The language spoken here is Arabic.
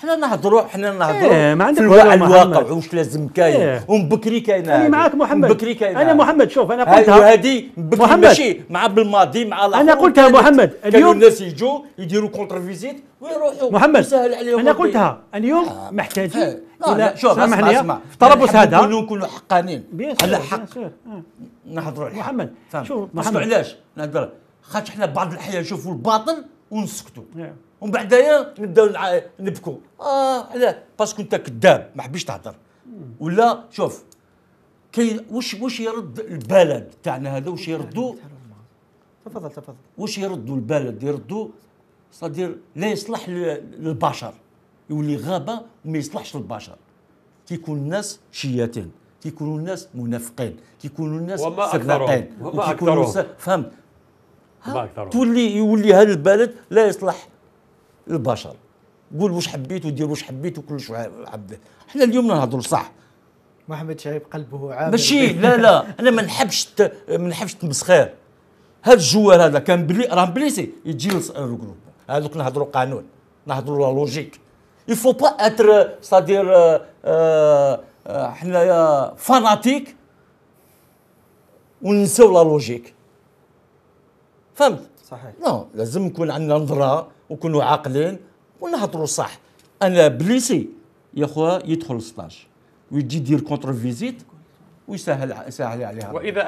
حنا نهضروا حنا نهضروا إيه ما عندك على الواقع واش لازم كاين إيه. ومن بكري كاين انا معاك محمد بكري كاين انا محمد شوف انا قلتها هادي محمد ماشي مع بالماضي مع انا قلتها محمد اليوم الناس يجوا يديروا كونتر فيزيت ويروحوا محمد يسهل عليهم انا قلتها اليوم آه. محتاجين آه. لا, لا شوف سامحني اسمع في طرابلس هذا نكونوا حقانين على حق نهضروا على محمد شوف محمد علاش نهضر خاطر حنا بعض الاحيان نشوفوا الباطل ونسكتوا إيه. ومن بعدايا نبداو نبكوا اه علاه باسكو انت كذاب ما حبيش تهضر ولا شوف كاين واش واش يرد البلد تاعنا هذا واش يردوا تفضل تفضل واش يردوا البلد يردوا صدير لا يصلح للبشر يولي غابه وما يصلحش للبشر كيكون الناس شياتين كيكونوا الناس منافقين كيكونوا الناس سراقين وما اكثرهم فهمت تولي يولي هذا البلد لا يصلح للبشر قول واش حبيت ودير واش حبيت وكل شو حبيت حنا اليوم نهضروا صح محمد شايب قلبه عامل ماشي لا لا انا ما نحبش ما نحبش التمسخير هذا الجوار هذا كان بلي راه بليسي يجي الجروب هذوك نهضروا قانون نهضروا لا لوجيك يفو با اتر سادير حنايا فاناتيك وننساو لا لوجيك فهمت صحيح نو لازم نكون عندنا نظره ونكونوا عاقلين ونهضروا صح انا بليسي يا خويا يدخل السطاج ويجي يدير كونتر فيزيت ويسهل سهل عليها واذا